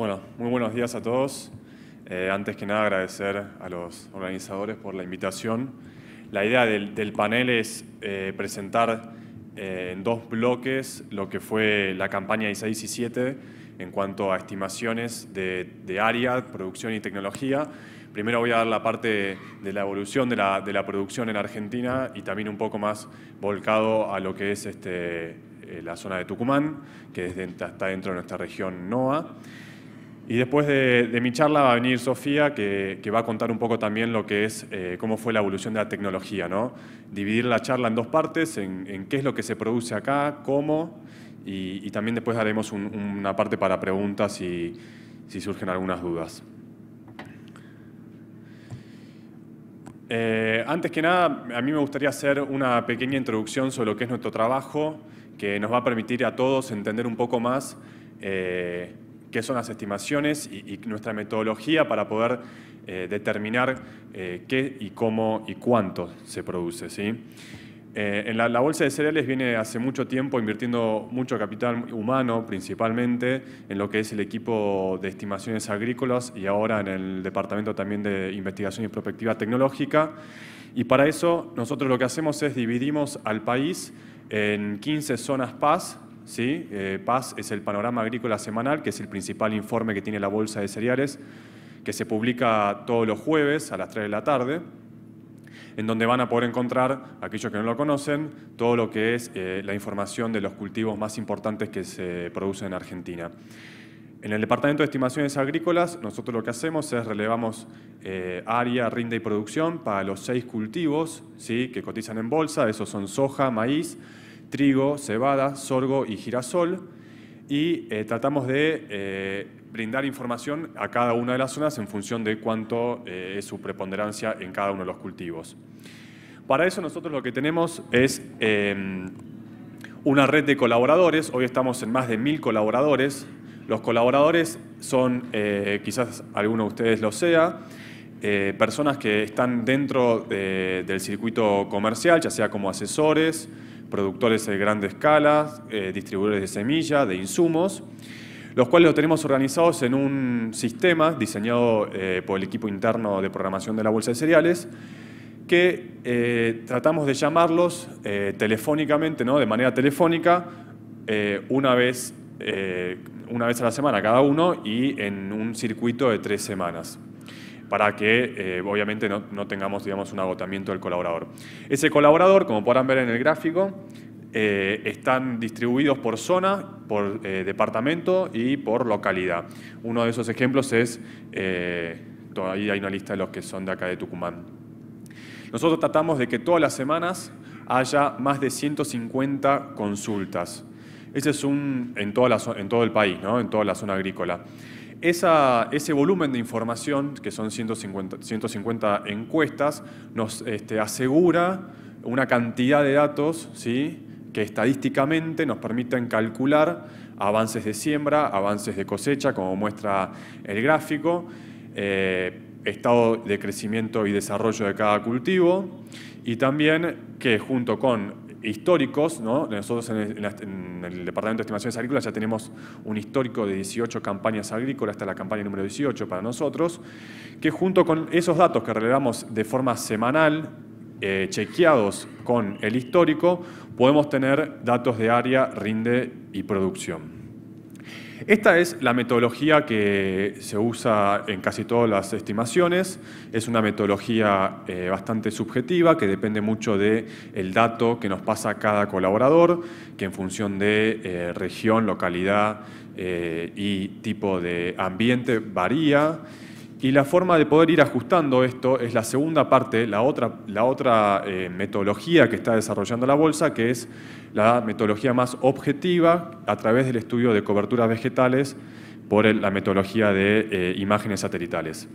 Bueno, muy buenos días a todos. Eh, antes que nada agradecer a los organizadores por la invitación. La idea del, panel es eh, presentar eh, en dos bloques lo que fue la campaña 16 y 7 en cuanto a estimaciones de, área, producción y tecnología. Primero voy a dar la parte de la evolución de la, producción en Argentina y también un poco más volcado a lo que es este, la zona de Tucumán, que está dentro de nuestra región NOA. Y después de, mi charla va a venir Sofía, que, va a contar un poco también lo que es, eh, cómo fue la evolución de la tecnología, ¿no? Dividir la charla en dos partes, en, qué es lo que se produce acá, cómo, y, también después daremos una parte para preguntas y, si surgen algunas dudas. Eh, antes que nada, a mí me gustaría hacer una pequeña introducción sobre lo que es nuestro trabajo, que nos va a permitir a todos entender un poco más eh, qué son las estimaciones y, nuestra metodología para poder eh, determinar eh, qué y cómo y cuánto se produce. ¿sí? Eh, en la, bolsa de cereales viene hace mucho tiempo invirtiendo mucho capital humano, principalmente en lo que es el equipo de estimaciones agrícolas y ahora en el departamento también de investigación y prospectiva tecnológica. Y para eso nosotros lo que hacemos es dividimos al país en 15 zonas PAS, eh, Paz es el Panorama Agrícola Semanal, que es el principal informe que tiene la Bolsa de Cereales, que se publica todos los jueves a las 3 de la tarde, en donde van a poder encontrar, aquellos que no lo conocen, todo lo que es eh, la información de los cultivos más importantes que se producen en Argentina. En el Departamento de Estimaciones Agrícolas, nosotros lo que hacemos es relevamos eh, área, rinde y producción para los seis cultivos que cotizan en bolsa, esos son soja, maíz, trigo, cebada, sorgo y girasol y eh, tratamos de eh, brindar información a cada una de las zonas en función de cuánto eh, es su preponderancia en cada uno de los cultivos. Para eso nosotros lo que tenemos es em, una red de colaboradores, hoy estamos en más de mil colaboradores, los colaboradores son, quizás alguno de ustedes lo sea, personas que están dentro del circuito comercial, ya sea como asesores, productores de gran escala, eh, distribuidores de semillas, de insumos, los cuales los tenemos organizados en un sistema diseñado eh, por el equipo interno de programación de la Bolsa de Cereales, que eh, tratamos de llamarlos telefónicamente, de manera telefónica, vez, una vez a la semana cada uno y en un circuito de tres semanas para que eh, obviamente no, tengamos digamos, un agotamiento del colaborador. Ese colaborador, como podrán ver en el gráfico, eh, están distribuidos por zona, por eh, departamento y por localidad. Uno de esos ejemplos es, todavía hay una lista de los que son de acá de Tucumán. Nosotros tratamos de que todas las semanas haya más de 150 consultas. Ese es un, en, toda la, en todo el país, ¿no? en toda la zona agrícola ese volumen de información, que son 150, encuestas, nos este, asegura una cantidad de datos ¿sí? que estadísticamente nos permiten calcular avances de siembra, avances de cosecha, como muestra el gráfico, eh, estado de crecimiento y desarrollo de cada cultivo, y también que junto con históricos, ¿no? nosotros en el, Departamento de Estimaciones Agrícolas ya tenemos un histórico de 18 campañas agrícolas, hasta la campaña número 18 para nosotros, que junto con esos datos que relevamos de forma semanal, eh, chequeados con el histórico, podemos tener datos de área, rinde y producción. Esta es la metodología que se usa en casi todas las estimaciones. Es una metodología eh, bastante subjetiva que depende mucho del dato que nos pasa cada colaborador, que en función de eh, región, localidad eh, y tipo de ambiente varía. Y la forma de poder ir ajustando esto es la segunda parte, la otra, eh, metodología que está desarrollando la bolsa, que es la metodología más objetiva a través del estudio de coberturas vegetales por la metodología de eh, imágenes satelitales.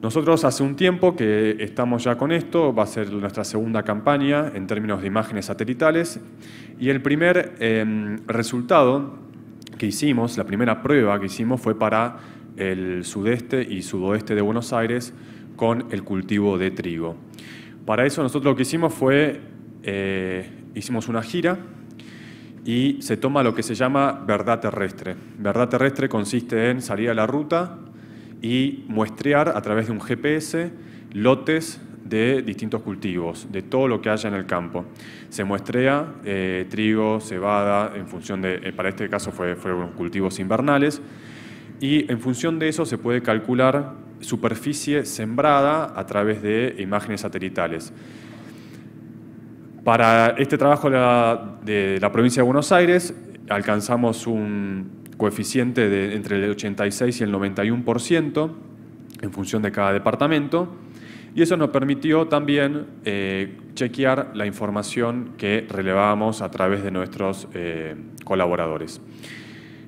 Nosotros hace un tiempo que estamos ya con esto, va a ser nuestra segunda campaña en términos de imágenes satelitales y el primer em, resultado que hicimos, la primera prueba que hicimos fue para el sudeste y sudoeste de Buenos Aires con el cultivo de trigo. Para eso nosotros lo que hicimos fue, eh, hicimos una gira y se toma lo que se llama verdad terrestre. Verdad terrestre consiste en salir a la ruta y muestrear a través de un GPS lotes de distintos cultivos, de todo lo que haya en el campo. Se muestrea eh, trigo, cebada, en función de, eh, para este caso fue, fueron cultivos invernales, y en función de eso se puede calcular superficie sembrada a través de imágenes satelitales. Para este trabajo de la, provincia de Buenos Aires alcanzamos un coeficiente de entre el 86 y el 91% en función de cada departamento y eso nos permitió también eh, chequear la información que relevábamos a través de nuestros eh, colaboradores.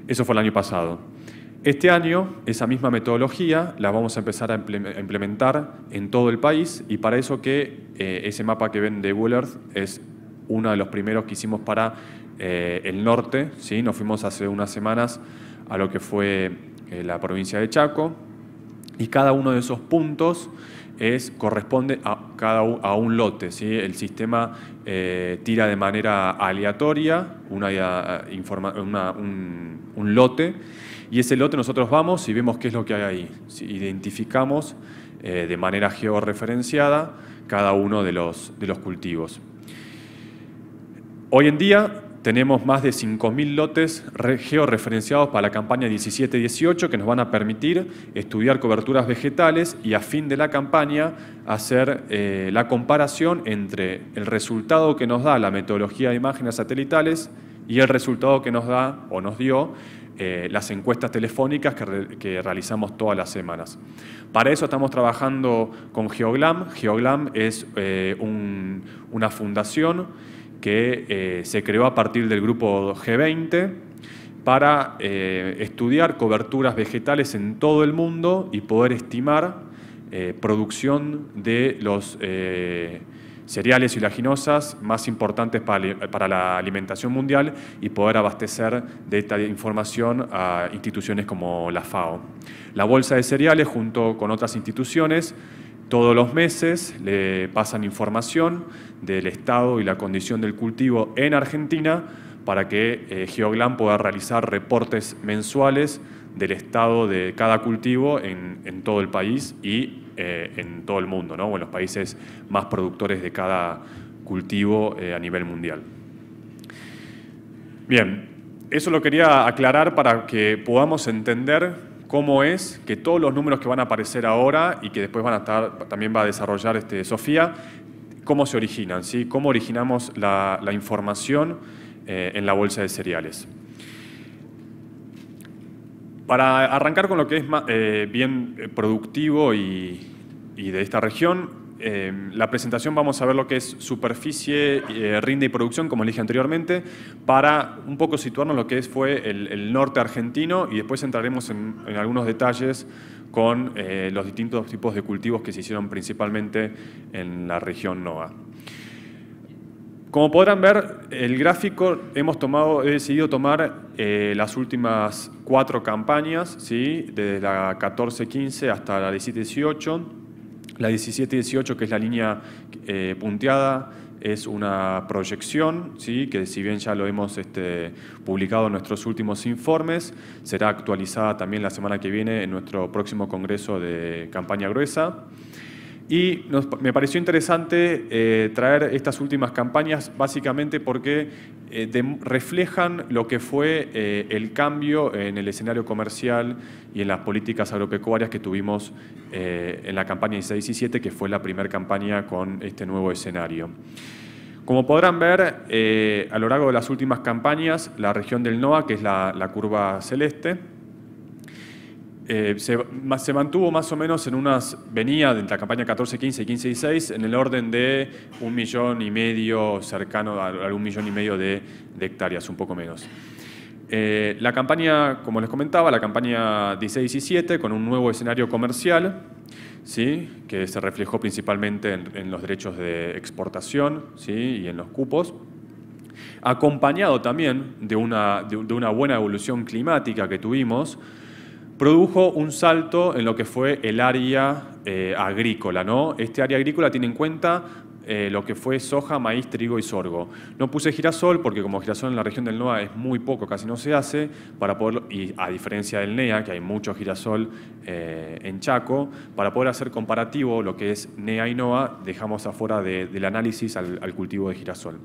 Eso fue el año pasado. Este año esa misma metodología la vamos a empezar a implementar en todo el país y para eso que eh, ese mapa que ven de Google es uno de los primeros que hicimos para eh, el norte. ¿sí? Nos fuimos hace unas semanas a lo que fue eh, la provincia de Chaco y cada uno de esos puntos es, corresponde a, cada, a un lote. ¿sí? El sistema tira de manera aleatoria un, lote y ese lote nosotros vamos y vemos qué es lo que hay ahí. Identificamos eh, de manera georreferenciada cada uno de los, de los cultivos. Hoy en día tenemos más de 5.000 lotes georreferenciados para la campaña 17-18 que nos van a permitir estudiar coberturas vegetales y a fin de la campaña hacer eh, la comparación entre el resultado que nos da la metodología de imágenes satelitales y el resultado que nos da o nos dio eh, las encuestas telefónicas que, realizamos todas las semanas. Para eso estamos trabajando con Geoglam. Geoglam es eh, una fundación que eh, se creó a partir del grupo G20 para estudiar coberturas vegetales en todo el mundo y poder estimar producción de los cereales y laginosas más importantes para la alimentación mundial y poder abastecer de esta información a instituciones como la FAO. La Bolsa de Cereales, junto con otras instituciones, todos los meses le pasan información del estado y la condición del cultivo en Argentina para que eh, Geoglan pueda realizar reportes mensuales del estado de cada cultivo en, en todo el país y eh, en todo el mundo, ¿no? o en los países más productores de cada cultivo eh, a nivel mundial. Bien, eso lo quería aclarar para que podamos entender cómo es que todos los números que van a aparecer ahora y que después van a estar, también va a desarrollar este, Sofía, cómo se originan, cómo originamos la, información eh, en la bolsa de cereales. Para arrancar con lo que es eh, bien eh, productivo y, de esta región, eh, la presentación vamos a ver lo que es superficie, rinde y producción, como dije anteriormente, para un poco situarnos lo que es, fue el, norte argentino y después entraremos en, en algunos detalles con los distintos tipos de cultivos que se hicieron principalmente en la región NOA. Como podrán ver, el gráfico hemos tomado, he decidido tomar eh, las últimas cuatro campañas, ¿sí? desde la 14-15 hasta la 17-18. La 17-18, que es la línea eh, punteada, es una proyección, ¿sí? que si bien ya lo hemos este, publicado en nuestros últimos informes, será actualizada también la semana que viene en nuestro próximo Congreso de Campaña Gruesa. Y me pareció interesante eh, traer estas últimas campañas básicamente porque eh, reflejan lo que fue eh, el cambio en el escenario comercial y en las políticas agropecuarias que tuvimos en la campaña 16-17, que fue la primera campaña con este nuevo escenario. Como podrán ver, a lo largo de las últimas campañas, la región del NOA, que es la curva celeste, eh, se, mantuvo más o menos en unas, venía de la campaña 14-15 y 15-16 en el orden de un millón y medio, cercano a, un millón y medio de, hectáreas, un poco menos. Eh, la campaña, como les comentaba, la campaña 16-17 con un nuevo escenario comercial, ¿sí? que se reflejó principalmente en, los derechos de exportación ¿sí? y en los cupos acompañado también de una, de una buena evolución climática que tuvimos, produjo un salto en lo que fue el área eh, agrícola. ¿no? Este área agrícola tiene en cuenta eh, lo que fue soja, maíz, trigo y sorgo. No puse girasol porque como girasol en la región del NOA es muy poco, casi no se hace, para y a diferencia del NEA, que hay mucho girasol eh, en Chaco, para poder hacer comparativo lo que es NEA y NOA, dejamos afuera del análisis al cultivo de girasol.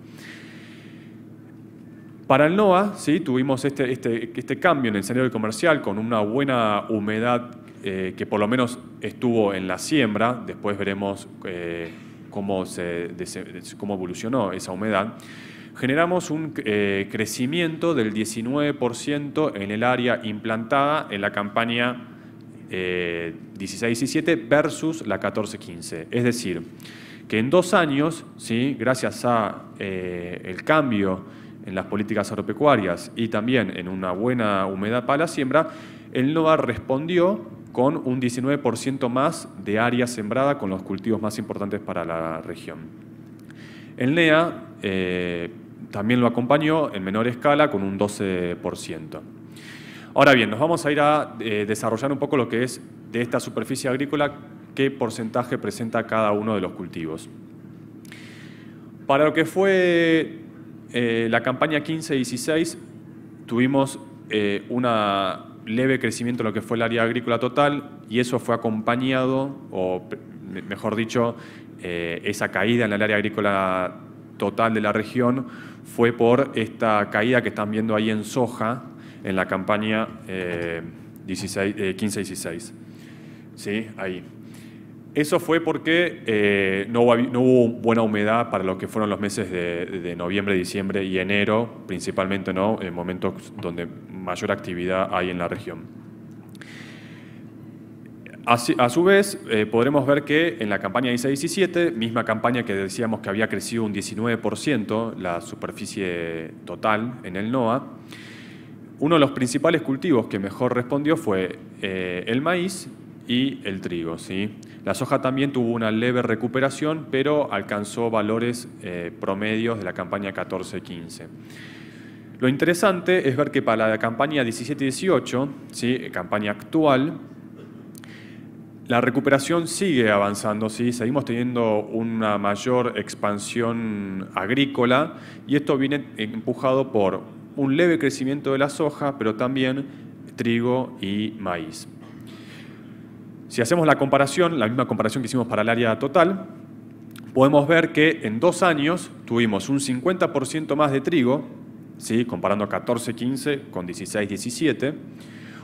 Para el NOA, ¿sí? tuvimos este, este, este, cambio en el escenario comercial con una buena humedad eh, que por lo menos estuvo en la siembra, después veremos eh, cómo, se, cómo evolucionó esa humedad, generamos un eh, crecimiento del 19% en el área implantada en la campaña 16-17 versus la 14-15. Es decir, que en dos años, ¿sí? gracias al el cambio en las políticas agropecuarias y también en una buena humedad para la siembra, el NOA respondió con un 19% más de área sembrada con los cultivos más importantes para la región. El NEA eh, también lo acompañó en menor escala con un 12%. Ahora bien, nos vamos a ir a eh, desarrollar un poco lo que es de esta superficie agrícola, qué porcentaje presenta cada uno de los cultivos. Para lo que fue eh, la campaña 15-16 tuvimos eh, un leve crecimiento en lo que fue el área agrícola total y eso fue acompañado, o mejor dicho, eh, esa caída en el área agrícola total de la región fue por esta caída que están viendo ahí en soja en la campaña 15-16. ¿Sí? Ahí. Eso fue porque eh, no, hubo, buena humedad para lo que fueron los meses de, noviembre, diciembre y enero, principalmente, ¿no? En momentos donde mayor actividad hay en la región. a su vez, eh, podremos ver que en la campaña 16-17, misma campaña que decíamos que había crecido un 19% la superficie total en el NOA, uno de los principales cultivos que mejor respondió fue eh, el maíz y el trigo. ¿sí? La soja también tuvo una leve recuperación, pero alcanzó valores eh, promedios de la campaña 14-15. Lo interesante es ver que para la campaña 17-18, campaña actual, la recuperación sigue avanzando, ¿sí? seguimos teniendo una mayor expansión agrícola y esto viene empujado por un leve crecimiento de la soja, pero también trigo y maíz. Si hacemos la comparación, la misma comparación que hicimos para el área total, podemos ver que en dos años tuvimos un 50% más de trigo, ¿sí? comparando 14-15 con 16-17,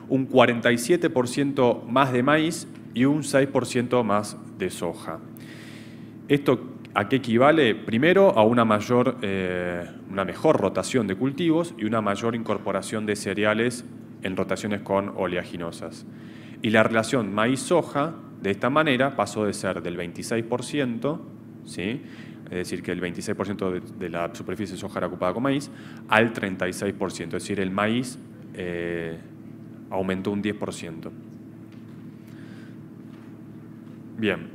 un 47% más de maíz y un 6% más de soja. ¿Esto a qué equivale? Primero a una, mayor, eh, una mejor rotación de cultivos y una mayor incorporación de cereales en rotaciones con oleaginosas. Y la relación maíz-soja, de esta manera, pasó de ser del 26%, ¿sí? es decir, que el 26% de, la superficie de soja era ocupada con maíz, al 36%, es decir, el maíz eh, aumentó un 10%. Bien,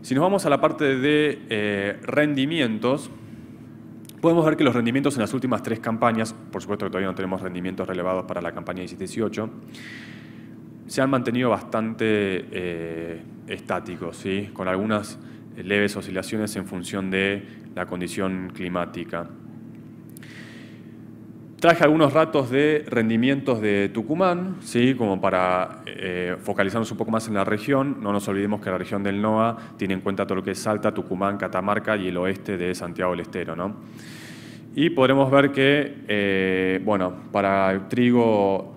si nos vamos a la parte de eh, rendimientos, podemos ver que los rendimientos en las últimas tres campañas, por supuesto que todavía no tenemos rendimientos relevados para la campaña 17-18, se han mantenido bastante eh, estáticos, ¿sí? con algunas eh, leves oscilaciones en función de la condición climática. Traje algunos ratos de rendimientos de Tucumán, ¿sí? como para eh, focalizarnos un poco más en la región. No nos olvidemos que la región del NOA tiene en cuenta todo lo que es Salta, Tucumán, Catamarca y el oeste de Santiago del Estero. ¿no? Y podremos ver que, bueno, para el trigo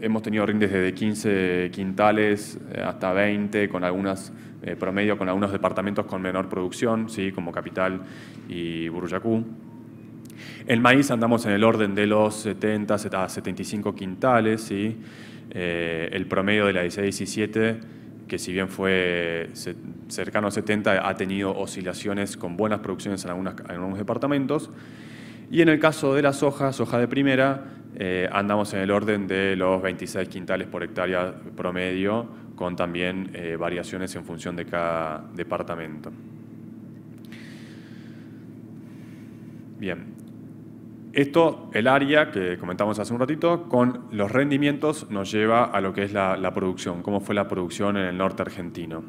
hemos tenido rindes desde 15 quintales eh, hasta 20, con algunas eh, promedio, con algunos departamentos con menor producción, ¿sí? como Capital y Buruyacú. El maíz andamos en el orden de los 70 a 75 quintales, ¿sí? Eh, el promedio de la 16-17, que si bien fue cercano a 70, ha tenido oscilaciones con buenas producciones en, en algunos departamentos. Y en el caso de las hojas, hoja de primera, eh, andamos en el orden de los 26 quintales por hectárea promedio, con también eh, variaciones en función de cada departamento. Bien, esto, el área que comentamos hace un ratito, con los rendimientos nos lleva a lo que es la producción, cómo fue la producción en el norte argentino.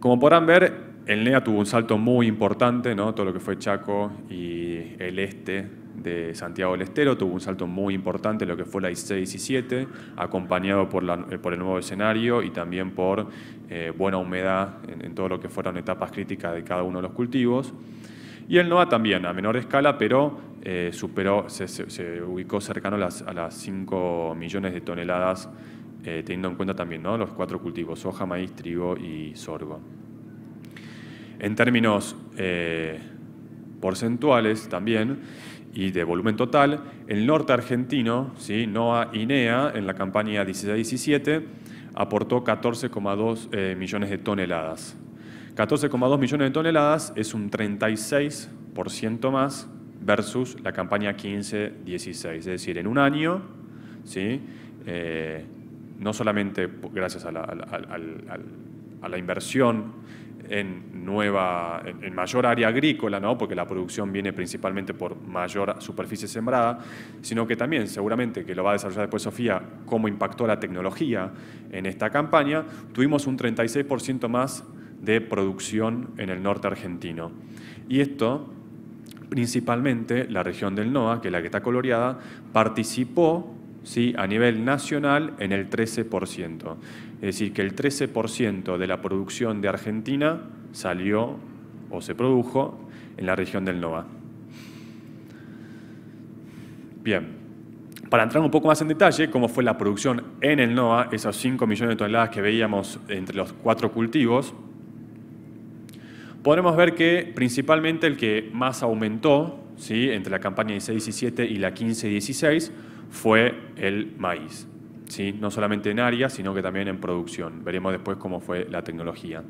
Como podrán ver, el NEA tuvo un salto muy importante, ¿no? todo lo que fue Chaco y el este de Santiago del Estero tuvo un salto muy importante, lo que fue la IC-17, acompañado eh, por, el nuevo escenario y también por eh, buena humedad en, todo lo que fueron etapas críticas de cada uno de los cultivos. Y el NOA también, a menor escala, pero eh, superó, se, ubicó cercano a las, 5 millones de toneladas, teniendo en cuenta también los cuatro cultivos, soja, maíz, trigo y sorgo. En términos eh, porcentuales también y de volumen total, el norte argentino, ¿sí? NOA INEA, en la campaña 16-17, aportó 14,2 eh, millones de toneladas. 14,2 millones de toneladas es un 36% más versus la campaña 15-16. Es decir, en un año, ¿sí? Eh, no solamente gracias a la inversión en, nueva, en, mayor área agrícola, ¿no? porque la producción viene principalmente por mayor superficie sembrada, sino que también seguramente, que lo va a desarrollar después Sofía, cómo impactó la tecnología en esta campaña, tuvimos un 36% más de producción en el norte argentino. Y esto, principalmente, la región del NOA, que es la que está coloreada, participó ¿sí? a nivel nacional en el 13%. Es decir, que el 13% de la producción de Argentina salió o se produjo en la región del NOAA. Bien, para entrar un poco más en detalle, cómo fue la producción en el NOA, esas 5 millones de toneladas que veíamos entre los cuatro cultivos, podremos ver que principalmente el que más aumentó ¿sí? entre la campaña 16-17 y la 15-16 fue el maíz no solamente en área, sino que también en producción. Veremos después cómo fue la tecnología.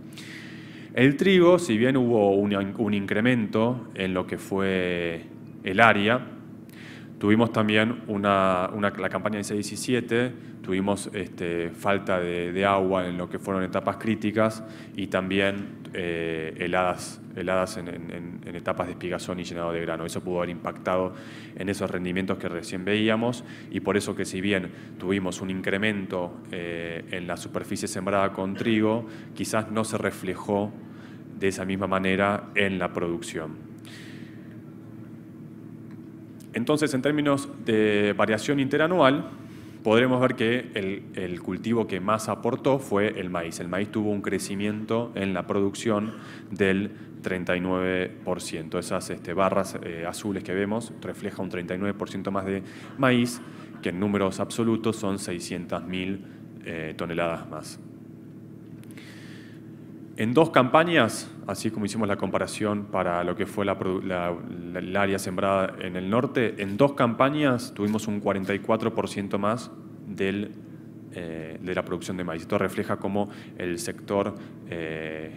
El trigo, si bien hubo un incremento en lo que fue el área, Tuvimos también una, la campaña este, de 17 tuvimos falta de, agua en lo que fueron etapas críticas y también eh, heladas, en, etapas de espigazón y llenado de grano. Eso pudo haber impactado en esos rendimientos que recién veíamos y por eso que si bien tuvimos un incremento eh, en la superficie sembrada con trigo, quizás no se reflejó de esa misma manera en la producción. Entonces, en términos de variación interanual, podremos ver que el, cultivo que más aportó fue el maíz. El maíz tuvo un crecimiento en la producción del 39%. Esas este, barras eh, azules que vemos refleja un 39% más de maíz, que en números absolutos son 600.000 eh, toneladas más. En dos campañas así como hicimos la comparación para lo que fue la, el área sembrada en el norte, en dos campañas tuvimos un 44% más eh, de la producción de maíz. Esto refleja cómo el sector eh,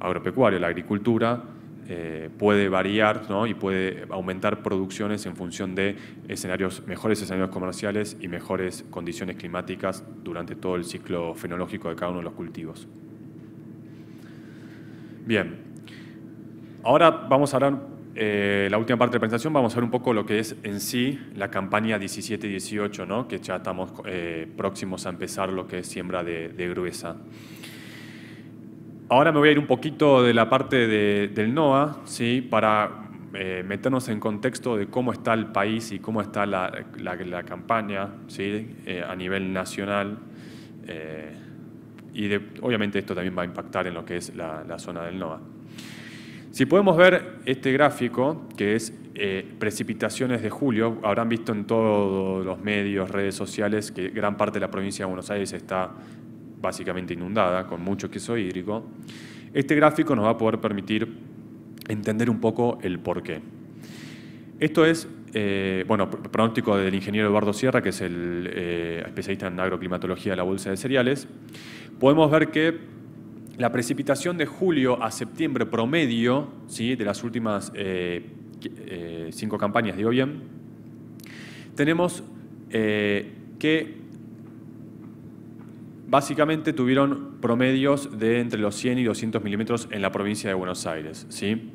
agropecuario, la agricultura, eh, puede variar y puede aumentar producciones en función de escenarios, mejores escenarios comerciales y mejores condiciones climáticas durante todo el ciclo fenológico de cada uno de los cultivos. Bien. Ahora vamos a hablar, eh, la última parte de la presentación, vamos a ver un poco lo que es en sí la campaña 17-18, ¿no? que ya estamos eh, próximos a empezar lo que es siembra de, gruesa. Ahora me voy a ir un poquito de la parte del NOAA ¿sí? para eh, meternos en contexto de cómo está el país y cómo está la, la campaña ¿sí? Eh, a nivel nacional y obviamente esto también va a impactar en lo que es la, zona del NOA. Si podemos ver este gráfico, que es eh, precipitaciones de julio, habrán visto en todos los medios, redes sociales, que gran parte de la provincia de Buenos Aires está básicamente inundada, con mucho queso hídrico. Este gráfico nos va a poder permitir entender un poco el porqué. Esto es, eh, bueno, pronóstico del ingeniero Eduardo Sierra, que es el eh, especialista en agroclimatología de la Bolsa de Cereales. Podemos ver que la precipitación de julio a septiembre promedio, ¿sí? de las últimas eh, cinco campañas, digo bien, tenemos que básicamente tuvieron promedios de entre los 100 y 200 milímetros en la provincia de Buenos Aires. ¿sí?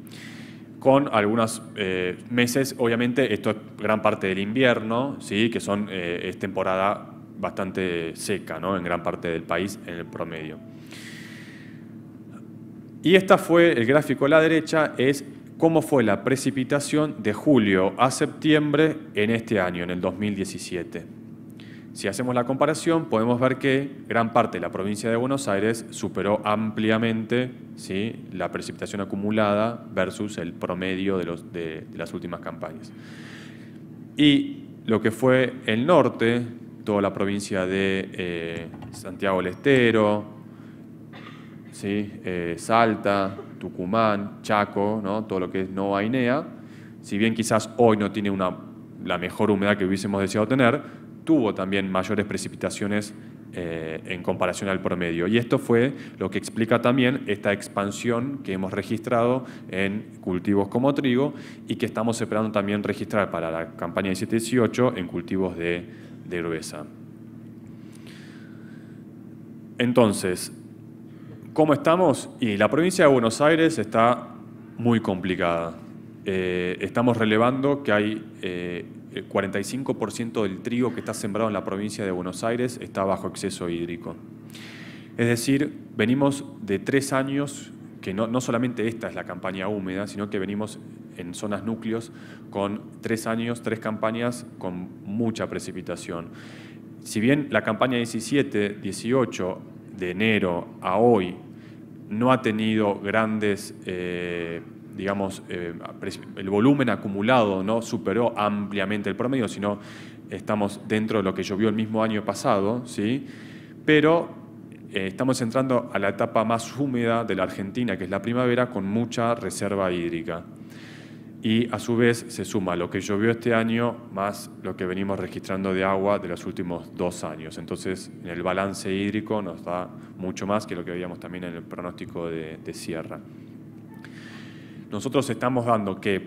con algunos eh, meses, obviamente esto es gran parte del invierno, ¿sí? que son, eh, es temporada bastante seca ¿no? en gran parte del país en el promedio. Y esta fue, el gráfico a la derecha es cómo fue la precipitación de julio a septiembre en este año, en el 2017. Si hacemos la comparación, podemos ver que gran parte de la provincia de Buenos Aires superó ampliamente la precipitación acumulada versus el promedio de, las últimas campañas. Y lo que fue el norte, toda la provincia de eh, Santiago del Estero, eh, Salta, Tucumán, Chaco, ¿no? todo lo que es Nova Guinea, si bien quizás hoy no tiene la mejor humedad que hubiésemos deseado tener, tuvo también mayores precipitaciones eh, en comparación al promedio. Y esto fue lo que explica también esta expansión que hemos registrado en cultivos como trigo y que estamos esperando también registrar para la campaña 17-18 en cultivos de, gruesa. Entonces, ¿cómo estamos? Y la provincia de Buenos Aires está muy complicada. Eh, estamos relevando que hay... Eh, 45% eh, del trigo que está sembrado en la provincia de Buenos Aires está bajo exceso hídrico. Es decir, venimos de tres años que no, no solamente esta es la campaña húmeda, sino que venimos en zonas núcleos con tres años, tres campañas con mucha precipitación. Si bien la campaña 17, 18 de enero a hoy no ha tenido grandes... Eh, digamos, eh, el volumen acumulado no superó ampliamente el promedio, sino estamos dentro de lo que llovió el mismo año pasado, ¿sí? pero eh, estamos entrando a la etapa más húmeda de la Argentina, que es la primavera, con mucha reserva hídrica. Y a su vez se suma lo que llovió este año más lo que venimos registrando de agua de los últimos dos años. Entonces, en el balance hídrico nos da mucho más que lo que veíamos también en el pronóstico de sierra nosotros estamos dando que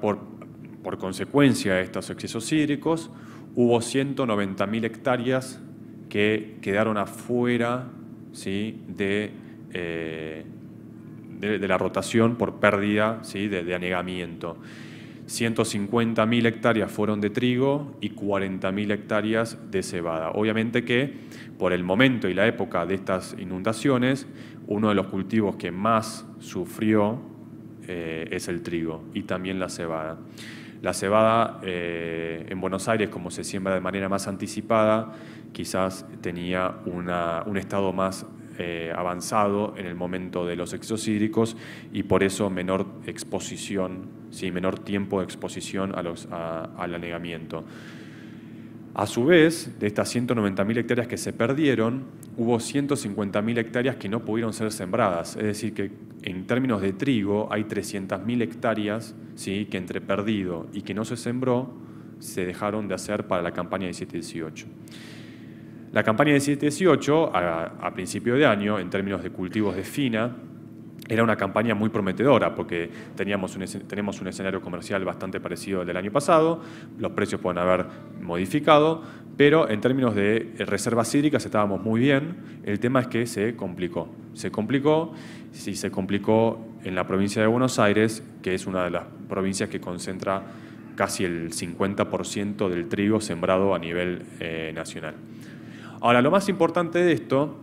por, consecuencia de estos excesos hídricos hubo 190.000 hectáreas que quedaron afuera eh, de, de, la rotación por pérdida ¿sí? de, de anegamiento. 150.000 hectáreas fueron de trigo y 40.000 hectáreas de cebada. Obviamente que por el momento y la época de estas inundaciones, uno de los cultivos que más sufrió eh, es el trigo y también la cebada. La cebada eh, en Buenos Aires, como se siembra de manera más anticipada, quizás tenía un estado más eh, avanzado en el momento de los hídricos y por eso menor exposición, ¿sí? menor tiempo de exposición los, al anegamiento. A su vez, de estas 190.000 hectáreas que se perdieron, hubo 150.000 hectáreas que no pudieron ser sembradas. Es decir, que en términos de trigo hay 300.000 hectáreas ¿sí? que entre perdido y que no se sembró, se dejaron de hacer para la campaña 17-18. La campaña de 18 a principio de año, en términos de cultivos de fina, era una campaña muy prometedora porque teníamos un, tenemos un escenario comercial bastante parecido al del año pasado, los precios pueden haber modificado, pero en términos de eh, reservas hídricas estábamos muy bien, el tema es que se complicó. Se complicó, Si se complicó en la provincia de Buenos Aires, que es una de las provincias que concentra casi el 50% del trigo sembrado a nivel eh, nacional. Ahora, lo más importante de esto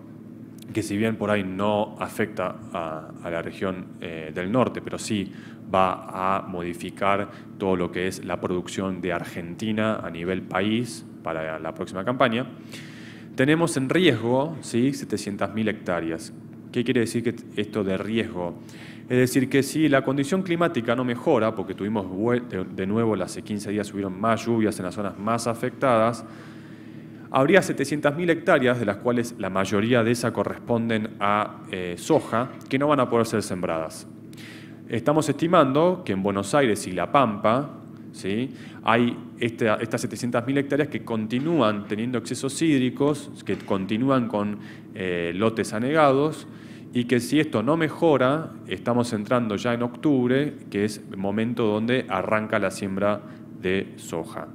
que si bien por ahí no afecta a, la región eh, del norte, pero sí va a modificar todo lo que es la producción de Argentina a nivel país para la próxima campaña, tenemos en riesgo ¿sí? 700.000 hectáreas. ¿Qué quiere decir que esto de riesgo? Es decir, que si la condición climática no mejora, porque tuvimos de nuevo hace 15 días, subieron más lluvias en las zonas más afectadas, habría 700.000 hectáreas, de las cuales la mayoría de esas corresponden a eh, soja, que no van a poder ser sembradas. Estamos estimando que en Buenos Aires y La Pampa ¿sí? hay estas 700.000 hectáreas que continúan teniendo excesos hídricos, que continúan con eh, lotes anegados, y que si esto no mejora, estamos entrando ya en octubre, que es el momento donde arranca la siembra de soja.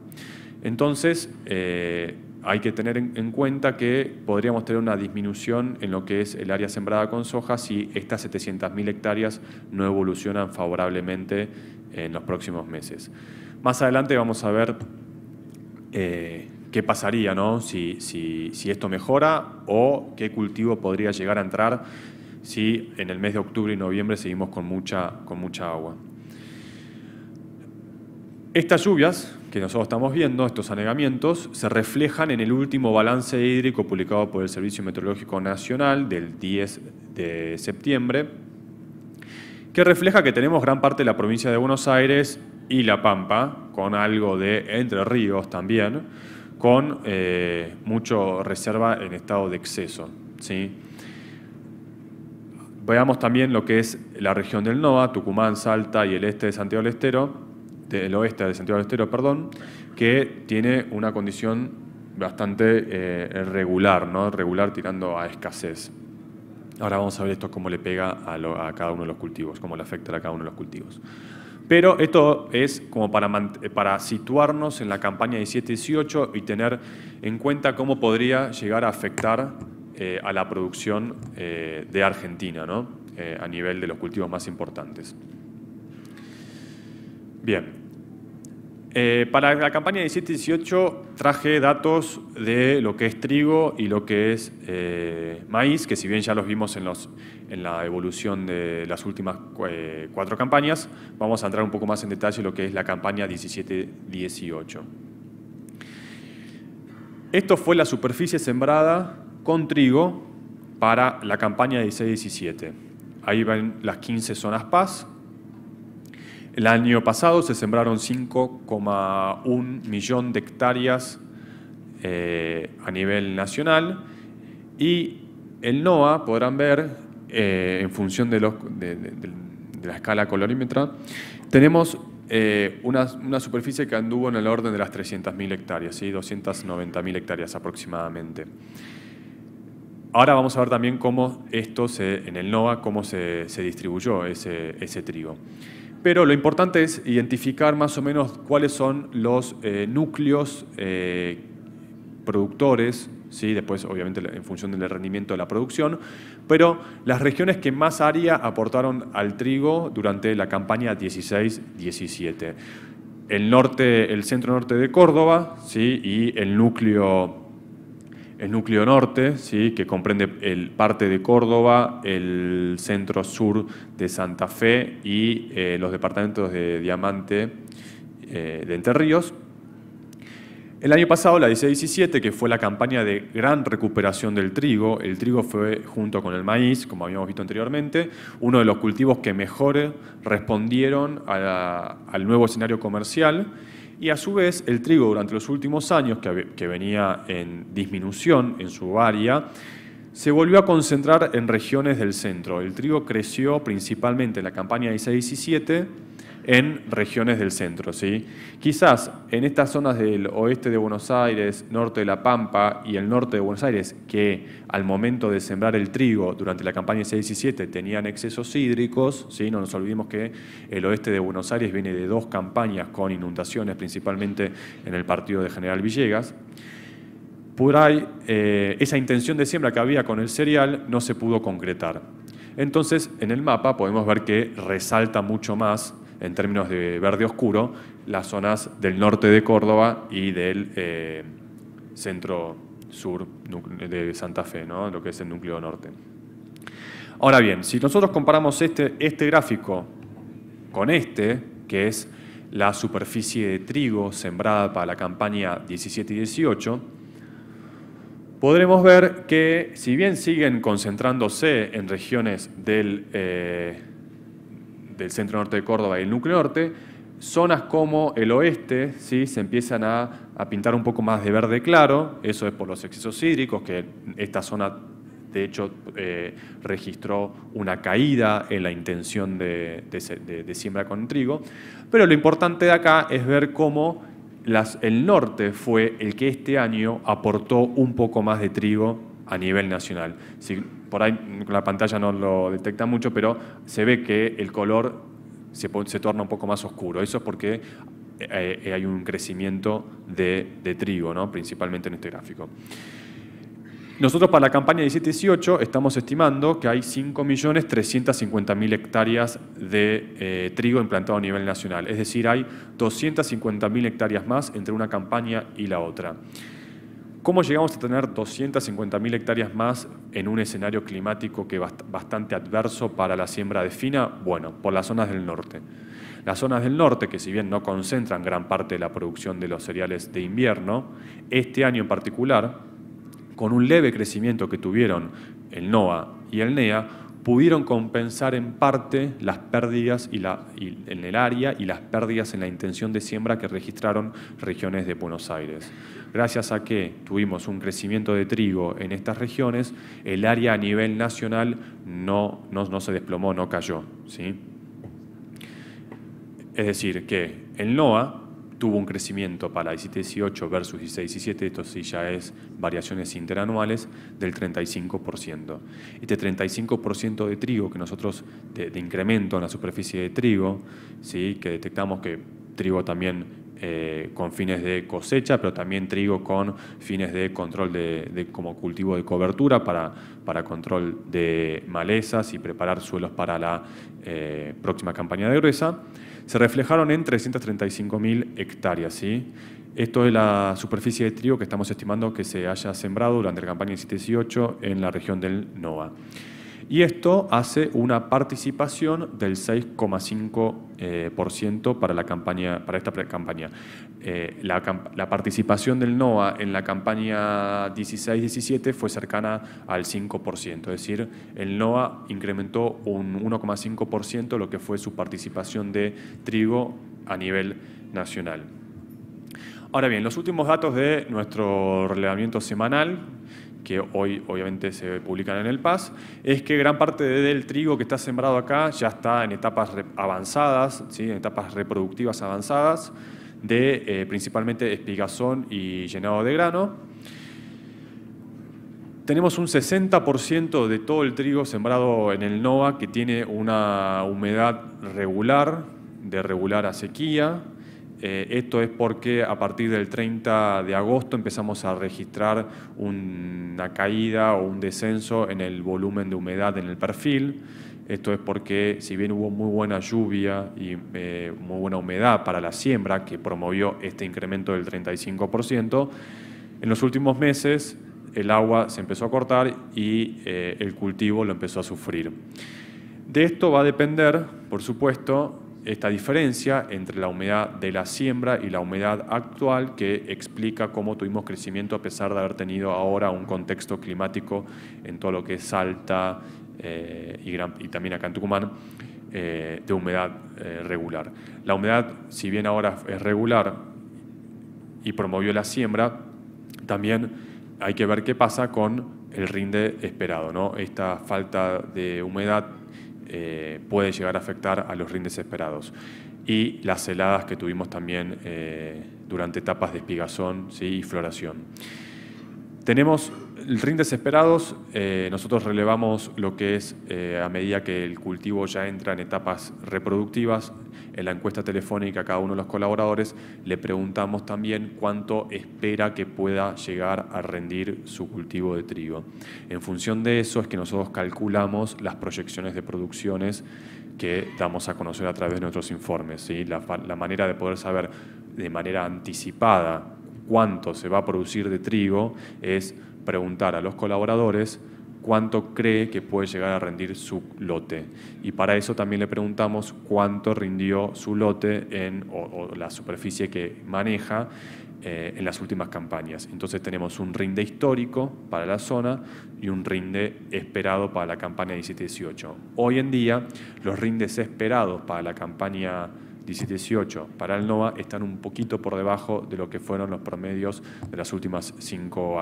Entonces, eh, hay que tener en, cuenta que podríamos tener una disminución en lo que es el área sembrada con soja si estas 700.000 hectáreas no evolucionan favorablemente en los próximos meses. Más adelante vamos a ver eh, qué pasaría, ¿no? Si, si esto mejora o qué cultivo podría llegar a entrar si en el mes de octubre y noviembre seguimos con mucha, con mucha agua. Estas lluvias que nosotros estamos viendo, estos anegamientos, se reflejan en el último balance hídrico publicado por el Servicio Meteorológico Nacional del 10 de septiembre, que refleja que tenemos gran parte de la provincia de Buenos Aires y La Pampa, con algo de Entre Ríos también, con mucha eh, mucho reserva en estado de exceso. Veamos también lo que es la región del NOA, Tucumán, Salta y el este de Santiago del Estero, del oeste, de Santiago del Estero, perdón, que tiene una condición bastante eh, regular, ¿no? regular tirando a escasez. Ahora vamos a ver esto cómo le pega a, cada uno de los cultivos, cómo le afecta a cada uno de los cultivos. Pero esto es como para, situarnos en la campaña 17-18 y tener en cuenta cómo podría llegar a afectar eh, a la producción eh, de Argentina ¿no? a nivel de los cultivos más importantes. Bien. Eh, para la campaña 17-18 traje datos de lo que es trigo y lo que es eh, maíz, que si bien ya los vimos en, los, en la evolución de las últimas eh, cuatro campañas, vamos a entrar un poco más en detalle lo que es la campaña 17-18. Esto fue la superficie sembrada con trigo para la campaña 16-17. Ahí van las 15 zonas paz, el año pasado se sembraron 5,1 millón de hectáreas eh, a nivel nacional y el NOA podrán ver, eh, en función de, la escala colorímetra, tenemos eh, una, superficie que anduvo en el orden de las 300.000 hectáreas, ¿sí? 290.000 hectáreas aproximadamente. Ahora vamos a ver también cómo esto se, en el NOAA, cómo se, distribuyó ese trigo. Pero lo importante es identificar más o menos cuáles son los eh, núcleos eh, productores, ¿sí? después obviamente en función del rendimiento de la producción, pero las regiones que más área aportaron al trigo durante la campaña 16-17. El norte, el centro norte de Córdoba ¿sí? y el núcleo el núcleo norte, ¿sí? que comprende el, parte de Córdoba, el centro sur de Santa Fe y eh, los departamentos de Diamante eh, de Entre Ríos, el año pasado, la 16-17, que fue la campaña de gran recuperación del trigo, el trigo fue, junto con el maíz, como habíamos visto anteriormente, uno de los cultivos que mejor respondieron al nuevo escenario comercial y a su vez el trigo durante los últimos años, que, venía en disminución en su área, se volvió a concentrar en regiones del centro. El trigo creció principalmente en la campaña 1617. 17 en regiones del centro. ¿sí? Quizás en estas zonas del oeste de Buenos Aires, norte de La Pampa y el norte de Buenos Aires, que al momento de sembrar el trigo durante la campaña 6 tenían excesos hídricos, ¿sí? no nos olvidemos que el oeste de Buenos Aires viene de dos campañas con inundaciones, principalmente en el partido de General Villegas, por ahí eh, esa intención de siembra que había con el cereal no se pudo concretar. Entonces, en el mapa podemos ver que resalta mucho más en términos de verde oscuro, las zonas del norte de Córdoba y del eh, centro sur de Santa Fe, ¿no? lo que es el núcleo norte. Ahora bien, si nosotros comparamos este, este gráfico con este, que es la superficie de trigo sembrada para la campaña 17 y 18, podremos ver que si bien siguen concentrándose en regiones del... Eh, del centro norte de Córdoba y el núcleo norte, zonas como el oeste ¿sí? se empiezan a, pintar un poco más de verde claro, eso es por los excesos hídricos, que esta zona de hecho eh, registró una caída en la intención de, siembra con trigo, pero lo importante de acá es ver cómo el norte fue el que este año aportó un poco más de trigo a nivel nacional por ahí la pantalla no lo detecta mucho, pero se ve que el color se, torna un poco más oscuro. Eso es porque eh, eh, hay un crecimiento de, trigo, principalmente en este gráfico. Nosotros para la campaña 17-18 estamos estimando que hay 5.350.000 hectáreas de eh, trigo implantado a nivel nacional, es decir, hay 250.000 hectáreas más entre una campaña y la otra. ¿Cómo llegamos a tener 250.000 hectáreas más en un escenario climático que bastante adverso para la siembra de fina? Bueno, por las zonas del norte. Las zonas del norte, que si bien no concentran gran parte de la producción de los cereales de invierno, este año en particular, con un leve crecimiento que tuvieron el NOA y el NEA, pudieron compensar en parte las pérdidas en el área y las pérdidas en la intención de siembra que registraron regiones de Buenos Aires gracias a que tuvimos un crecimiento de trigo en estas regiones, el área a nivel nacional no, no, se desplomó, no cayó. ¿sí? Es decir, que el NOA tuvo un crecimiento para 17-18 versus 16-17, esto sí ya es variaciones interanuales, del 35%. Este 35% de trigo que nosotros, de, incremento en la superficie de trigo, ¿sí? que detectamos que trigo también eh, con fines de cosecha, pero también trigo con fines de control de, como cultivo de cobertura para, para control de malezas y preparar suelos para la eh, próxima campaña de gruesa. Se reflejaron en 335.000 hectáreas. ¿sí? Esto es la superficie de trigo que estamos estimando que se haya sembrado durante la campaña 18 en la región del NOA. Y esto hace una participación del 6,5% eh, para, la campaña, para esta campaña. Eh, la, la, participación del NOA en la campaña 16-17 fue cercana al 5%, es decir, el NOA incrementó un 1,5% lo que fue su participación de trigo a nivel nacional. Ahora bien, los últimos datos de nuestro relevamiento semanal, que hoy obviamente se publican en el PAS, es que gran parte del trigo que está sembrado acá ya está en etapas avanzadas, en etapas reproductivas avanzadas, de eh, principalmente espigazón y llenado de grano. Tenemos un 60% de todo el trigo sembrado en el NOA que tiene una humedad regular, de regular a sequía, eh, esto es porque a partir del 30 de agosto empezamos a registrar una caída o un descenso en el volumen de humedad en el perfil. Esto es porque si bien hubo muy buena lluvia y eh, muy buena humedad para la siembra, que promovió este incremento del 35%, en los últimos meses el agua se empezó a cortar y eh, el cultivo lo empezó a sufrir. De esto va a depender, por supuesto, esta diferencia entre la humedad de la siembra y la humedad actual que explica cómo tuvimos crecimiento a pesar de haber tenido ahora un contexto climático en todo lo que es Salta eh, y, también acá en Tucumán eh, de humedad eh, regular. La humedad, si bien ahora es regular y promovió la siembra, también hay que ver qué pasa con el rinde esperado. ¿no? Esta falta de humedad eh, puede llegar a afectar a los rindes esperados. Y las heladas que tuvimos también eh, durante etapas de espigazón y floración. Tenemos el rindes desesperados, eh, nosotros relevamos lo que es eh, a medida que el cultivo ya entra en etapas reproductivas. En la encuesta telefónica a cada uno de los colaboradores le preguntamos también cuánto espera que pueda llegar a rendir su cultivo de trigo. En función de eso es que nosotros calculamos las proyecciones de producciones que damos a conocer a través de nuestros informes. la manera de poder saber de manera anticipada cuánto se va a producir de trigo es preguntar a los colaboradores cuánto cree que puede llegar a rendir su lote. Y para eso también le preguntamos cuánto rindió su lote en, o, la superficie que maneja eh, en las últimas campañas. Entonces tenemos un rinde histórico para la zona y un rinde esperado para la campaña 17-18. Hoy en día los rindes esperados para la campaña para el NOVA están un poquito por debajo de lo que fueron los promedios de las últimas cinco,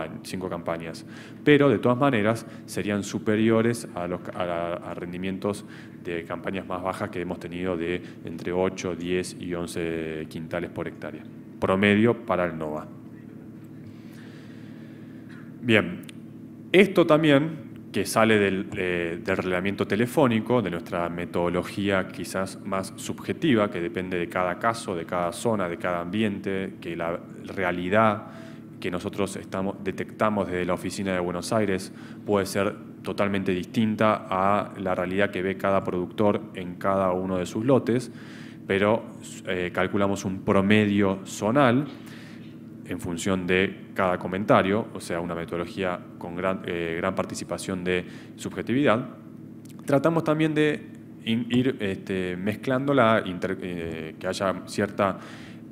campañas. Pero de todas maneras serían superiores a, los, rendimientos de campañas más bajas que hemos tenido de entre 8, 10 y 11 quintales por hectárea. Promedio para el NOVA. Bien, esto también que sale del, eh, reglamento telefónico, de nuestra metodología quizás más subjetiva, que depende de cada caso, de cada zona, de cada ambiente, que la realidad que nosotros estamos, detectamos desde la oficina de Buenos Aires puede ser totalmente distinta a la realidad que ve cada productor en cada uno de sus lotes, pero eh, calculamos un promedio zonal en función de cada comentario, o sea, una metodología con gran, eh, gran participación de subjetividad. Tratamos también de ir este, mezclando la eh, que haya cierta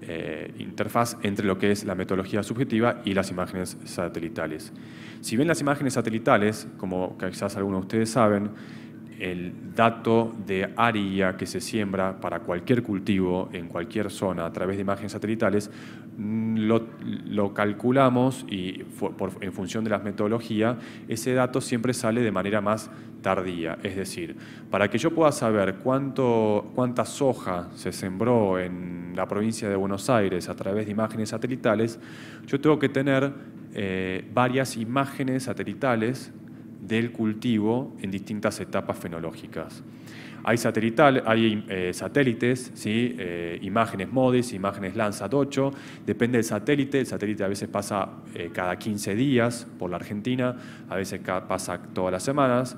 eh, interfaz entre lo que es la metodología subjetiva y las imágenes satelitales. Si ven las imágenes satelitales, como quizás algunos de ustedes saben, el dato de área que se siembra para cualquier cultivo en cualquier zona a través de imágenes satelitales Mm, lo, calculamos y en función de las metodologías ese dato siempre sale de manera más tardía. Es decir, para que yo pueda saber cuánto, cuánta soja se sembró en la provincia de Buenos Aires a través de imágenes satelitales, yo tengo que tener eh, varias imágenes satelitales del cultivo en distintas etapas fenológicas. Hay, eh, satélites, ¿sí? Eh, imágenes MODIS, imágenes Landsat 8, depende del satélite, el satélite a veces pasa eh, cada 15 días por la Argentina, a veces pasa todas las semanas,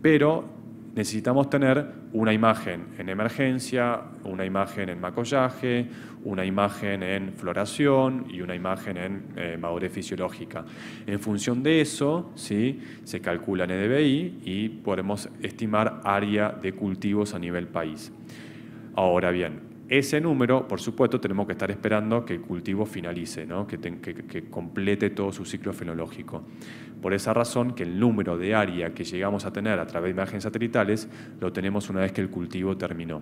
pero necesitamos tener una imagen en emergencia, una imagen en macollaje, una imagen en floración y una imagen en eh, madurez fisiológica. En función de eso, ¿sí? se calcula EDBI e y podemos estimar área de cultivos a nivel país. Ahora bien, ese número, por supuesto, tenemos que estar esperando que el cultivo finalice, que, complete todo su ciclo fenológico. Por esa razón que el número de área que llegamos a tener a través de imágenes satelitales lo tenemos una vez que el cultivo terminó.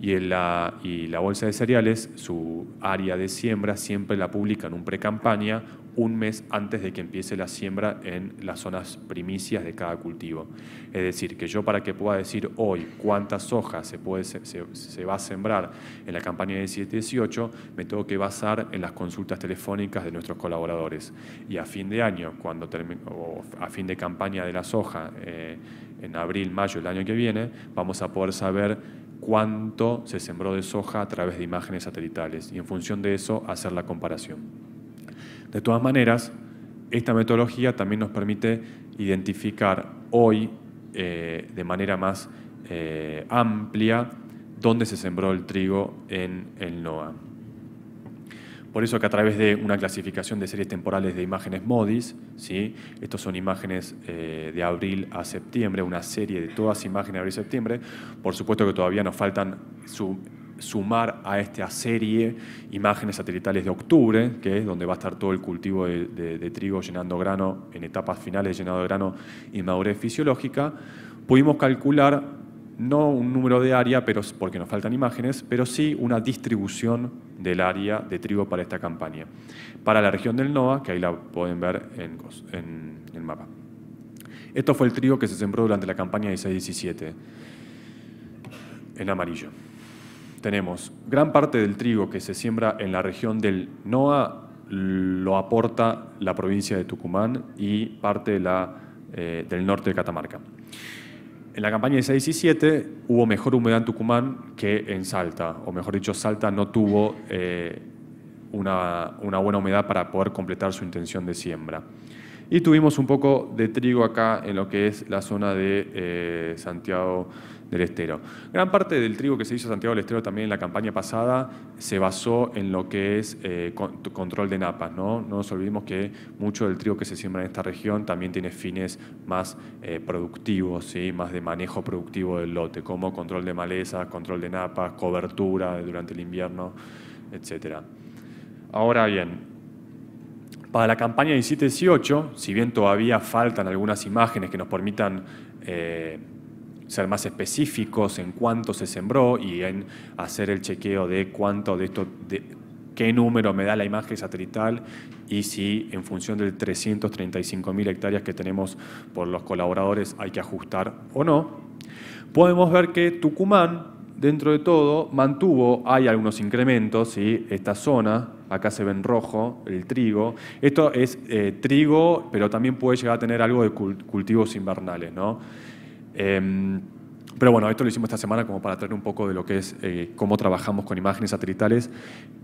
Y, la, y la bolsa de cereales, su área de siembra siempre la publica en un pre-campaña un mes antes de que empiece la siembra en las zonas primicias de cada cultivo. Es decir, que yo para que pueda decir hoy cuántas hojas se, puede, se, va a sembrar en la campaña 17-18, me tengo que basar en las consultas telefónicas de nuestros colaboradores. Y a fin de año, cuando o a fin de campaña de la soja, eh, en abril, mayo del año que viene, vamos a poder saber cuánto se sembró de soja a través de imágenes satelitales y en función de eso hacer la comparación. De todas maneras, esta metodología también nos permite identificar hoy eh, de manera más eh, amplia dónde se sembró el trigo en el NOAA. Por eso que a través de una clasificación de series temporales de imágenes MODIS, ¿sí? estos son imágenes eh, de abril a septiembre, una serie de todas imágenes de abril a septiembre, por supuesto que todavía nos faltan su sumar a esta serie imágenes satelitales de octubre, que es donde va a estar todo el cultivo de, trigo llenando grano en etapas finales llenado de grano y madurez fisiológica, pudimos calcular no un número de área, pero, porque nos faltan imágenes, pero sí una distribución del área de trigo para esta campaña. Para la región del NOA, que ahí la pueden ver en, en el mapa. Esto fue el trigo que se sembró durante la campaña 16-17, en amarillo tenemos gran parte del trigo que se siembra en la región del NOA lo aporta la provincia de Tucumán y parte eh, del norte de Catamarca. En la campaña de 17 hubo mejor humedad en Tucumán que en Salta, o mejor dicho, Salta no tuvo eh, una, buena humedad para poder completar su intención de siembra. Y tuvimos un poco de trigo acá en lo que es la zona de eh, Santiago del estero. Gran parte del trigo que se hizo Santiago del Estero también en la campaña pasada se basó en lo que es eh, control de napas. ¿no? nos olvidemos que mucho del trigo que se siembra en esta región también tiene fines más eh, productivos, más de manejo productivo del lote, como control de malezas, control de napas, cobertura durante el invierno, etc. Ahora bien, para la campaña 17-18, si bien todavía faltan algunas imágenes que nos permitan eh, ser más específicos en cuánto se sembró y en hacer el chequeo de cuánto de esto, qué número me da la imagen satelital y si en función de 335.000 hectáreas que tenemos por los colaboradores hay que ajustar o no. Podemos ver que Tucumán, dentro de todo, mantuvo, hay algunos incrementos, esta zona, acá se ve en rojo el trigo, esto es eh, trigo, pero también puede llegar a tener algo de cultivos invernales, ¿no? Em, pero bueno, esto lo hicimos esta semana como para traer un poco de lo que es eh, cómo trabajamos con imágenes satelitales,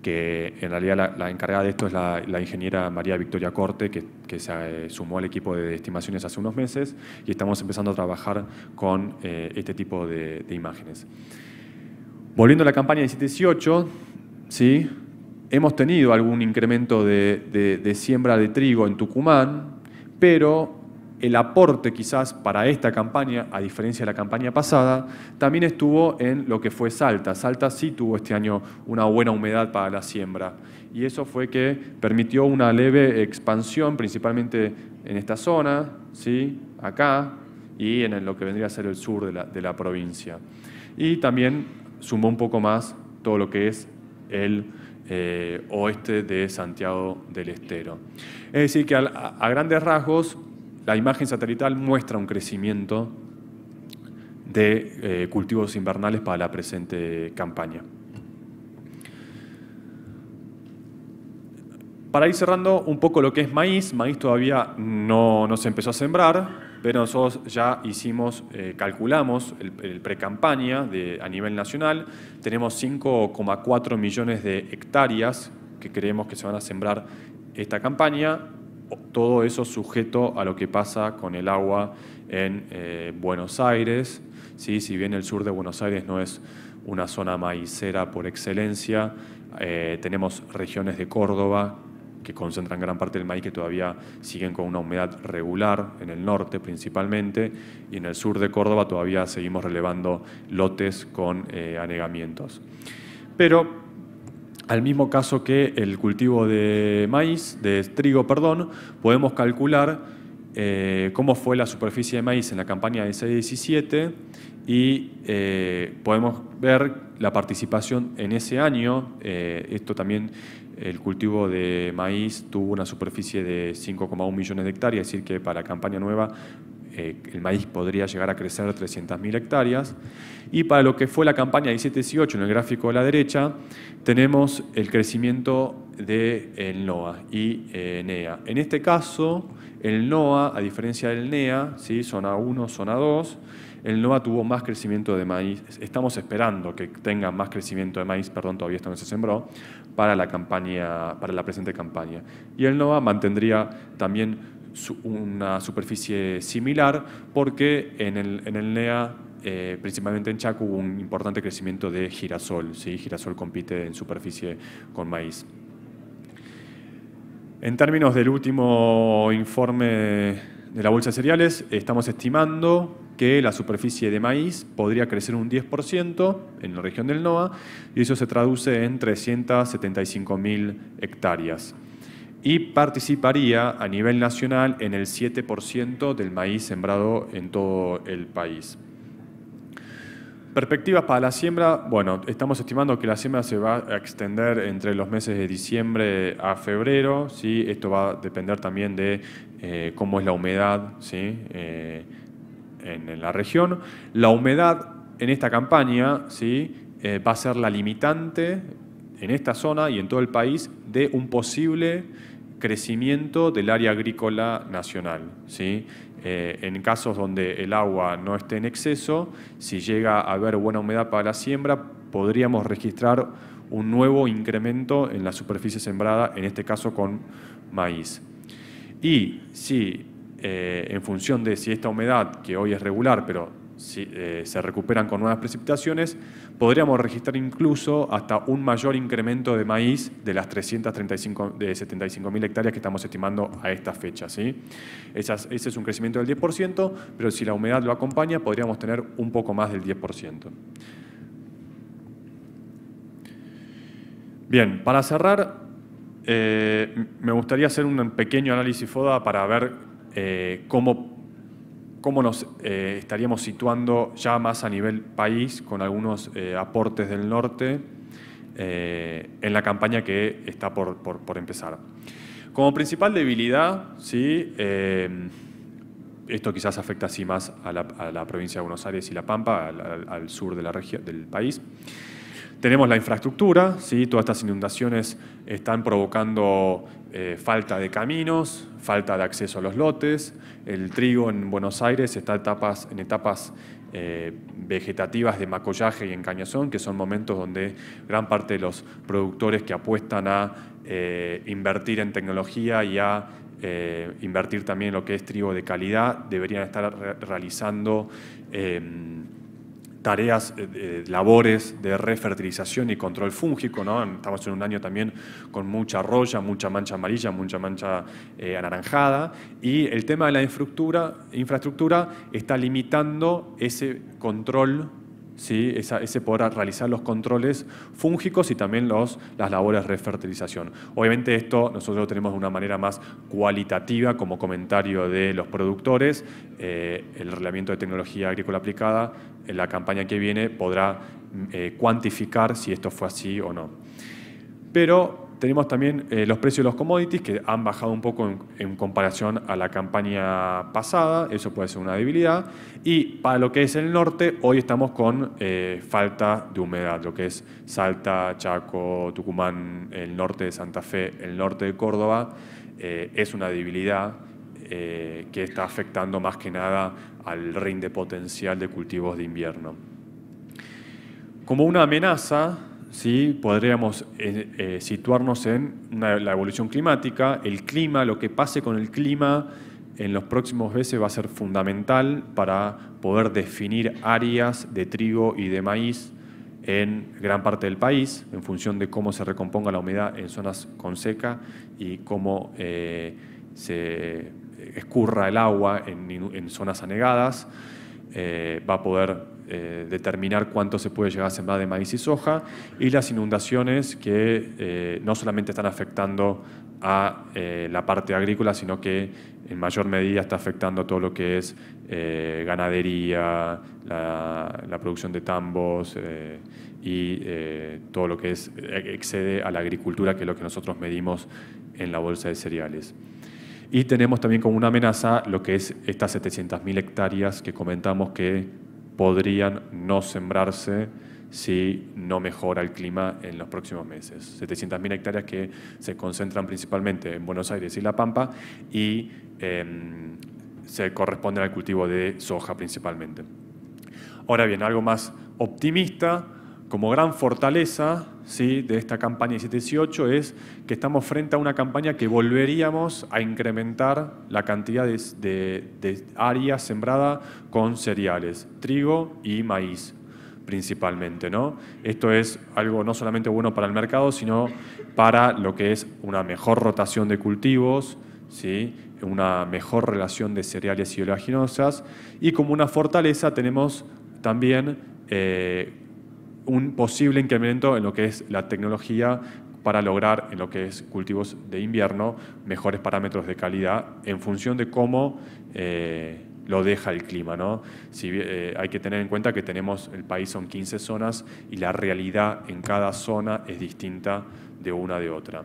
que en realidad la, encargada de esto es la, ingeniera María Victoria Corte, que, se eh, sumó al equipo de estimaciones hace unos meses y estamos empezando a trabajar con eh, este tipo de, imágenes. Volviendo a la campaña 17-18, ¿sí? hemos tenido algún incremento de siembra de trigo en Tucumán, pero el aporte quizás para esta campaña, a diferencia de la campaña pasada, también estuvo en lo que fue Salta. Salta sí tuvo este año una buena humedad para la siembra y eso fue que permitió una leve expansión, principalmente en esta zona, ¿sí? acá y en lo que vendría a ser el sur de la, provincia. Y también sumó un poco más todo lo que es el eh, oeste de Santiago del Estero. Es decir, que a grandes rasgos la imagen satelital muestra un crecimiento de eh, cultivos invernales para la presente campaña. Para ir cerrando un poco lo que es maíz, maíz todavía no, se empezó a sembrar, pero nosotros ya hicimos, eh, calculamos el pre-campaña a nivel nacional, tenemos 5,4 millones de hectáreas que creemos que se van a sembrar esta campaña, todo eso sujeto a lo que pasa con el agua en eh, Buenos Aires. ¿sí? Si bien el sur de Buenos Aires no es una zona maicera por excelencia, eh, tenemos regiones de Córdoba que concentran gran parte del maíz que todavía siguen con una humedad regular, en el norte principalmente, y en el sur de Córdoba todavía seguimos relevando lotes con eh, anegamientos. Pero al mismo caso que el cultivo de maíz, de trigo, perdón, podemos calcular eh, cómo fue la superficie de maíz en la campaña de 17 y eh, podemos ver la participación en ese año. Eh, esto también, el cultivo de maíz tuvo una superficie de 5,1 millones de hectáreas, es decir, que para la campaña nueva eh, el maíz podría llegar a crecer 300.000 hectáreas. Y para lo que fue la campaña 17-18, en el gráfico de la derecha, tenemos el crecimiento de el NOA y eh, NEA. En este caso, el NOA, a diferencia del NEA, zona 1, zona 2, el NOA tuvo más crecimiento de maíz. Estamos esperando que tenga más crecimiento de maíz, perdón, todavía esto no se sembró, para la, campaña, para la presente campaña. Y el NOA mantendría también una superficie similar porque en el, en NEA eh, principalmente en Chaco hubo un importante crecimiento de girasol. ¿sí? Girasol compite en superficie con maíz. En términos del último informe de la bolsa de cereales, estamos estimando que la superficie de maíz podría crecer un 10% en la región del NOA y eso se traduce en 375.000 hectáreas y participaría a nivel nacional en el 7% del maíz sembrado en todo el país. Perspectivas para la siembra, bueno, estamos estimando que la siembra se va a extender entre los meses de diciembre a febrero, ¿sí? esto va a depender también de eh, cómo es la humedad ¿sí? Eh, en, la región. La humedad en esta campaña ¿sí? Eh, va a ser la limitante en esta zona y en todo el país de un posible crecimiento del área agrícola nacional. ¿sí? Eh, en casos donde el agua no esté en exceso, si llega a haber buena humedad para la siembra, podríamos registrar un nuevo incremento en la superficie sembrada, en este caso con maíz. Y si eh, en función de si esta humedad, que hoy es regular, pero si, eh, se recuperan con nuevas precipitaciones, podríamos registrar incluso hasta un mayor incremento de maíz de las 375.000 hectáreas que estamos estimando a esta fecha. ¿sí? ese es un crecimiento del 10%, pero si la humedad lo acompaña, podríamos tener un poco más del 10%. Bien, para cerrar, eh, me gustaría hacer un pequeño análisis FODA para ver eh, cómo cómo nos eh, estaríamos situando ya más a nivel país con algunos eh, aportes del norte eh, en la campaña que está por, empezar. Como principal debilidad, ¿sí? esto quizás afecta así más a la, provincia de Buenos Aires y La Pampa, al, sur de la del país. Tenemos la infraestructura, ¿sí? todas estas inundaciones están provocando eh, falta de caminos, falta de acceso a los lotes, el trigo en Buenos Aires está en etapas eh, vegetativas de macollaje y encañazón, que son momentos donde gran parte de los productores que apuestan a eh, invertir en tecnología y a invertir también en lo que es trigo de calidad deberían estar realizando em, tareas, eh, labores de refertilización y control fúngico. ¿no? Estamos en un año también con mucha roya, mucha mancha amarilla, mucha mancha eh, anaranjada. Y el tema de la infraestructura, infraestructura está limitando ese control ese poder realizar los controles fúngicos y también los, las labores de refertilización. Obviamente esto nosotros lo tenemos de una manera más cualitativa como comentario de los productores. Eh, el reglamento de tecnología agrícola aplicada en la campaña que viene podrá mm, eh, cuantificar si esto fue así o no. Pero tenemos también eh, los precios de los commodities que han bajado un poco en, comparación a la campaña pasada, eso puede ser una debilidad. Y para lo que es el norte, hoy estamos con eh, falta de humedad, lo que es Salta, Chaco, Tucumán, el norte de Santa Fe, el norte de Córdoba, eh, es una debilidad que está afectando más que nada al rinde potencial de cultivos de invierno. Como una amenaza, ¿sí? podríamos eh, eh, situarnos en la evolución climática, el clima, lo que pase con el clima en los próximos meses va a ser fundamental para poder definir áreas de trigo y de maíz en gran parte del país, en función de cómo se recomponga la humedad en zonas con seca y cómo eh, se escurra el agua en zonas anegadas. Eh, va a poder eh, determinar cuánto se puede llegar a sembrar de maíz y soja, y las inundaciones que eh, no solamente están afectando a la parte agrícola, sino que en mayor medida está afectando a todo lo que es ganadería, la, producción de tambos y todo lo que es, excede a la agricultura, que es lo que nosotros medimos en la bolsa de cereales. Y tenemos también como una amenaza lo que es estas 700.000 hectáreas que comentamos que podrían no sembrarse si no mejora el clima en los próximos meses. 700.000 hectáreas que se concentran principalmente en Buenos Aires y La Pampa y em, se corresponden al cultivo de soja principalmente. Ahora bien, algo más optimista, como gran fortaleza ¿sí? de esta campaña 17 es que estamos frente a una campaña que volveríamos a incrementar la cantidad de, área sembrada con cereales, trigo y maíz principalmente. ¿no? Esto es algo no solamente bueno para el mercado, sino para lo que es una mejor rotación de cultivos, ¿sí? una mejor relación de cereales y oleaginosas, y como una fortaleza tenemos también eh, un posible incremento en lo que es la tecnología para lograr en lo que es cultivos de invierno mejores parámetros de calidad en función de cómo eh, lo deja el clima. ¿no? Si, eh, hay que tener en cuenta que tenemos el país son 15 zonas y la realidad en cada zona es distinta de una de otra.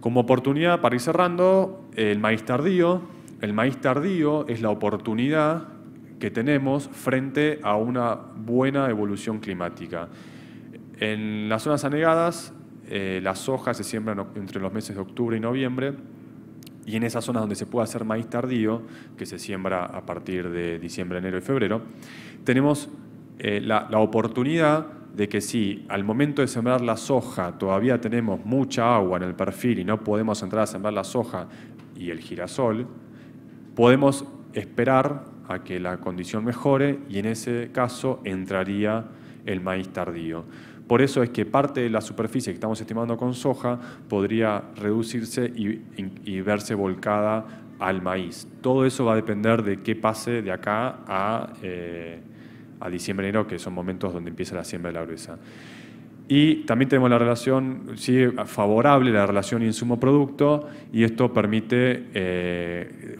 Como oportunidad para ir cerrando, el maíz tardío. El maíz tardío es la oportunidad que tenemos frente a una buena evolución climática. En las zonas anegadas, eh, las hojas se siembran entre los meses de octubre y noviembre, y en esas zonas donde se puede hacer maíz tardío, que se siembra a partir de diciembre, enero y febrero, tenemos eh, la, la oportunidad de que si al momento de sembrar la soja todavía tenemos mucha agua en el perfil y no podemos entrar a sembrar la soja y el girasol, podemos esperar a que la condición mejore y en ese caso entraría el maíz tardío. Por eso es que parte de la superficie que estamos estimando con soja podría reducirse y, verse volcada al maíz. Todo eso va a depender de qué pase de acá eh, a, diciembre, enero, que son momentos donde empieza la siembra de la gruesa. Y también tenemos la relación sí, favorable, la relación insumo-producto, y esto permite eh,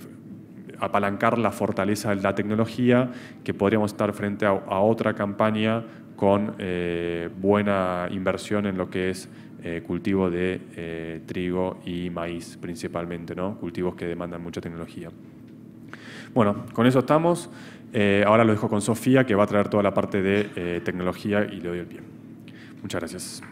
apalancar la fortaleza de la tecnología, que podríamos estar frente a, otra campaña con eh, buena inversión en lo que es eh, cultivo de eh, trigo y maíz principalmente, ¿no? cultivos que demandan mucha tecnología. Bueno, con eso estamos. ahora lo dejo con Sofía, que va a traer toda la parte de tecnología y le doy el pie. Muchas gracias.